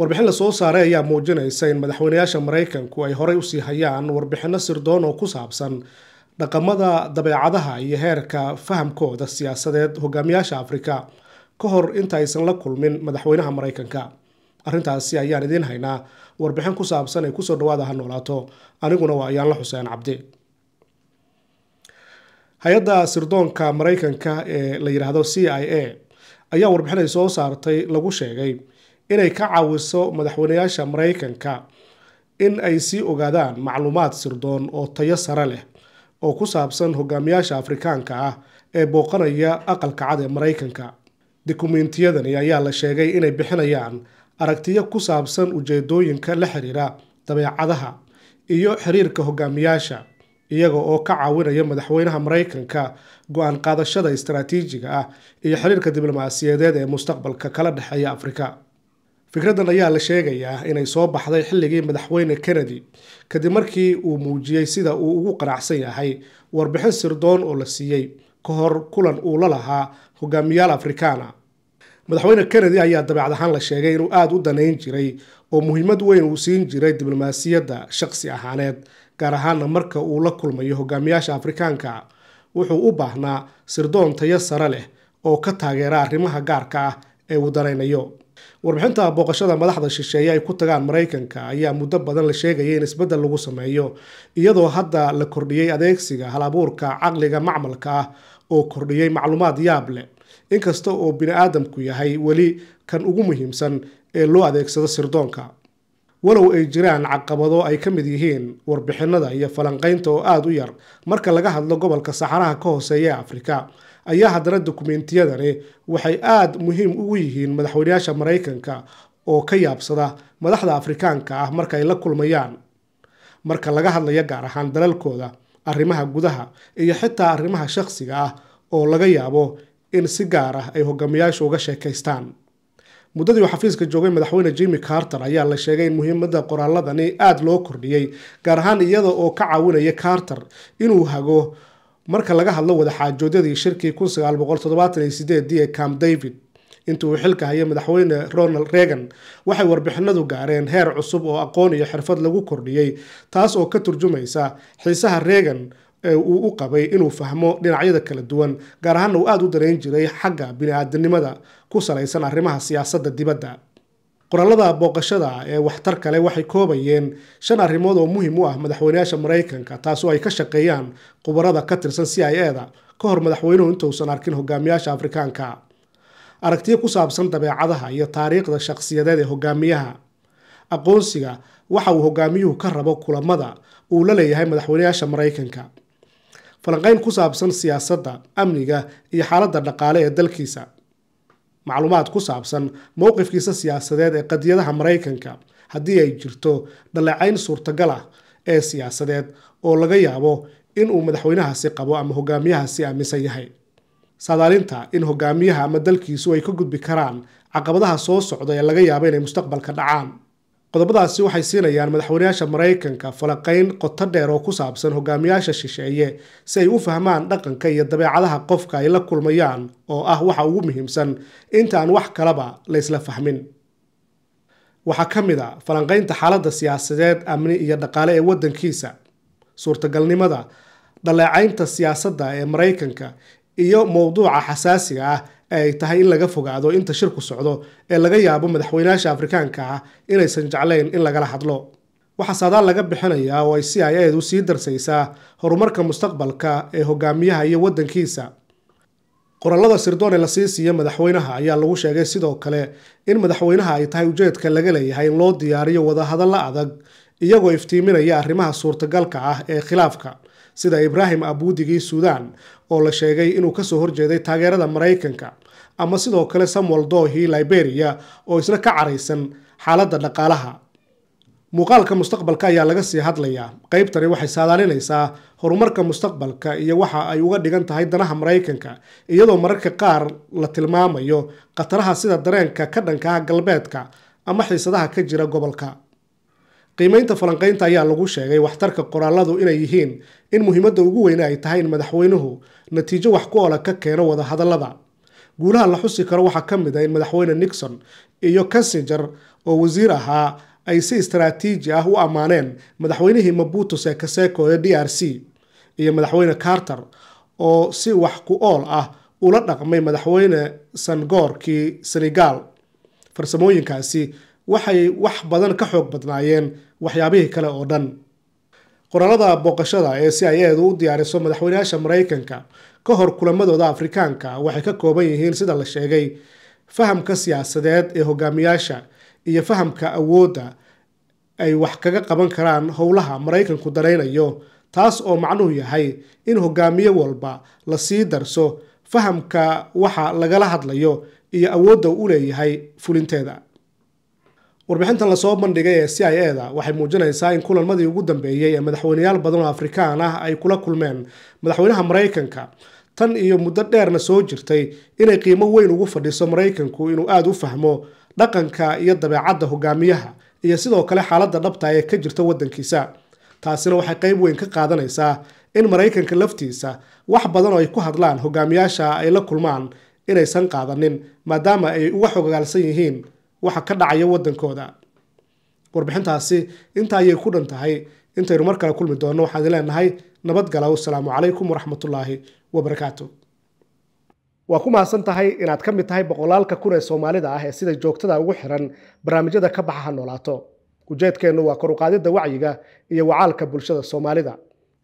warbixin lasoo saaray ayaa muujinaysa in madaxweyneyaasha maraykanku ay horey usii hayaan warbixino sirdoon oo ku saabsan dhaqamada dabeecadaha iyo heerka fahamkooda siyaasadeed hogaamiyaasha afrika ka hor inta aysan la kulmin madaxweynaha maraykanka arrintaasi ayaan idiin haynaa warbixin ku saabsan ay kusoo dhawaada ha noolaato aniguna waa ayaanla xuseen cabdi hay-adda sirdoonka maraykanka ee la yidhaahdo c i a ayaa warbixin ay soo saartay lagu sheegay inay ka caawiso madaxweyneyaasha maraykanka in ay sii ogaadaan macluumaad sirdoon oo tayo sare leh oo ku saabsan hogaamiyaasha afrikaanka ah ee booqanaya aqalka cad ee maraykanka dukumeentiyadani ayaa la sheegay inay bixinayaan aragtiyo ku saabsan ujeedooyinka la xiriira dabeecadaha iyo xiriirka hogaamiyaasha iyaga oo ka caawinaya madaxweynaha maraykanka go-aan qaadashada istaraatiijiga ah iyo xiriirka diblomaasiyadeed ee mustaqbalka kala dhexeeya afrika fikraddan ayaa la sheegayaa inay soo baxday xilligii madaxweyne kennedy kadib markii uu muujiyey sida uu ugu qanacsan yahay warbixin sirdoon oo la siiyey ka hor kulan uu la lahaa hogaamiyaal afrikaana madaxweyne kennedy ayaa dabeecad ahaan la sheegay inuu aada u danayn jiray oo muhiimad weyn uu siin jiray diblomaasiyadda shaqsi ahaaneed gaar ahaana marka uu la kulmayo hogaamiyaasha afrikaanka wuxuu u baahnaa sirdoon tayo sare leh oo ka taageera arrimaha gaarka ah ee uu danaynayo warbixinta booqashada madaxda shisheeye ay ku tagaan maraykanka ayaa muddo badan la sheegayay in isbeddel lagu sameeyo iyadoo hadda la kordhiyey adeegsiga hal-abuurka caqliga macmalka ah oo kordhiyey macluumaad yaab leh inkasta oo bini aadamku yahay weli kan ugu muhiimsan ee loo adeegsado sirdoonka walow ay jiraan caqabado ay ka mid yihiin warbixinada iyo falanqaynta oo aada u yar marka laga hadlo gobolka saxaraha ka hooseeya afrika ayaa haddana dokumentiyadani waxay aada muhiim ugu yihiin madaxweynayaasha maraykanka oo ka yaabsada madaxda afrikaanka ah marka ay la kulmayaan marka laga hadlayo gaar ahaan dalalkooda arrimaha gudaha iyo xitaa arrimaha shakhsiga ah oo laga yaabo in si gaar ah ay hogaamiyaashu uga sheekaystaan muddadii uu xafiiska joogay madaxweyne jimi carter ayaa la sheegay in muhiimada qoraaladani aada loo kordhiyey gaar ahaan iyada oo ka caawinaya carter inuu hago marka laga hadlo wadaxaajoodyadii shirkii ee camp david intii uu xilka haya madaxweyne ronald reagan waxay warbixinadu gaareen heer cusub oo aqoon iyo xirfad lagu kordhiyey taas oo ka turjumaysa xiisaha reagan uu u qabay inuu fahmo dhinacyada kala duwan gaar ahaanna uu aada u dareen jiray xagga bini-aadinimada ku salaysan arrimaha siyaasadda dibadda qorallada booqashada ee waxtar kale waxay koobayeen shan arrimood oo muhim u ah madaxweynayaasha maraykanka taasoo ay ka shaqeeyaan khubarada ka tirsan c i e da ka hor madaxweynuhu intuusan arkin hogaamiyaasha afrikaanka aragtiyo ku saabsan dabeecadaha iyo taariikhda shakhsiyadeed ee hogaamiyaha aqoonsiga waxa uu hogaamiyuhu ka rabo kulamada uu la leeyahay madaxweynayaasha maraykanka falanqayn ku saabsan siyaasadda amniga iyo xaaladda dhaqaale ee dalkiisa macluumaad ku saabsan mowqifkiisa siyaasadeed ee qadiyadaha maraykanka haddii ay jirto dhaleecayn suurtagal ah ee siyaasadeed oo laga yaabo inuu madaxweynahaasi qabo ama hogaamiyahaasi aaminsan yahay saadaalinta in hogaamiyaha ama dalkiisu ay ka gudbi karaan caqabadaha soo socda ee laga yaabo inay mustaqbalka dhacaan qodobadaasi waxay siinayaan madaxweynayaasha maraykanka falanqayn qoto dheer oo ku saabsan hogaamiyaasha shisheeye si ay u fahmaan dhaqanka iyo dabeecadaha qofka ay la kulmayaan oo ah waxa ugu muhiimsan inta wax kalaba laysla fahmin waxaa ka mid a falanqaynta xaaladda siyaasadeed amni iyo dhaqaale ee waddankiisa suurtagalnimada dhaleecaynta siyaasadda ee maraykanka iyo mowduuca xasaasiga ah ay tahay in laga fogaado inta shirku socdo ee laga yaabo madaxweynayaasha afrikaanka ah inaysan jeclayn in lagala hadlo waxaa saadaal laga bixinayaa oo ay c i eedu sii darsaysaa horumarka mustaqbalka ee hogaamiyaha iyo waddankiisa qorallada sirdoon ee la sii siiya madaxweynaha ayaa lagu sheegay sidoo kale in madaxweynaha ay tahay ujeedka laga leeyahay in loo diyaariyo wadahadalla adag iyagoo iftiiminaya arrimaha suurtagalka ah ee khilaafka sida ibraahim abuudigii suudaan oo la sheegay inuu kasoo horjeeday taageerada maraykanka ama sidoo kale samuel doohi liberiya oo isna ka caraysan xaaladda dhaqaalaha muuqaalka mustaqbalka ayaa laga sii hadlayaa qaybtani waxay saadaalinaysaa horumarka mustaqbalka iyo waxa ay uga dhigan tahay danaha maraykanka iyadoo mararka qaar la tilmaamayo khataraha sida dareenka ka dhanka ah galbeedka ama xiisadaha ka jira gobolka qiimaynta falanqaynta ayaa lagu sheegay waxtarka qoraaladu inay yihiin in muhiimadda ugu weyne ay tahay in madaxweynuhu natiijo wax ku ola ah ka keeno wadahadallada guulaha la xusi karo waxaa ka mid ah in madaxweyne nixon iyo kassinger oo wasiir ahaa ay si istaraatiiji ah u ammaaneen madaxweynihii mabuuto seekoseko ee d r c iyo madaxweyne carter oo si wax ku ool ah ula dhaqmay madaxweyne sangoorkii senegal farsamooyinkaasi waxay wax badan ka xoog badnaayeen waxyaabihii kale oo dhan qoraalada booqashada ee si ay eedu u diyaariso madaxweynayaasha maraykanka ka hor kulamadooda afrikaanka waxay ka kooban yihiin sida la sheegay fahamka siyaasadeed ee hogaamiyaasha iyo fahamka awoodda ay wax kaga qaban karaan howlaha maraykanku daraynayo taas oo macnuhu yahay in hogaamiye walba la sii darso fahamka waxa lagala hadlayo iyo awoodda u leeyahay fulinteeda warbixintan lasoo bandhigay ee c i e da waxay muujinaysaa in kulamadii ugu dambeeyey ee madaxweyneyaal badan oo afrikaan ah ay kula kulmeen madaxweynaha maraykanka tan iyo muddo dheerna soo jirtay inay qiimo weyn ugu fadhiiso maraykanku inuu aada u fahmo dhaqanka iyo dabeecadda hogaamiyaha iyo sidoo kale xaaladda dhabta ee ka jirta waddankiisa taasina waxay qayb weyn ka qaadanaysaa in maraykanka laftiisa wax badan oo ay ku hadlaan hogaamiyaasha ay la kulmaan inaysan qaadanin maadaama ay uga xogaalsan yihiin waxa ka dhacaya wadankooda warbixintaasi inta ayay ku dhan tahay intaynu mar kale kulmi doonno waxaan leenahay nabadgalow asalaamu calaykum waraxmatullaahi wabarakaatu waa ku mahadsan tahay inaad ka mid tahay boqolaalka kun ee soomaalida ah ee sida joogtada ugu xiran barnaamijyada ka baxa ha noolaato ujeedkeennu waa koruqaadidda wacyiga iyo wacaalka bulshada soomaalida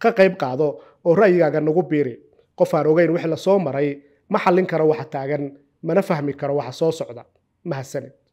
ka qayb qaado oo ra'yigaaga nagu biiri qof aan ogeyn wix lasoo maray ma xallin karo waxa taagan mana fahmi karo waxa soo socda mahadsanid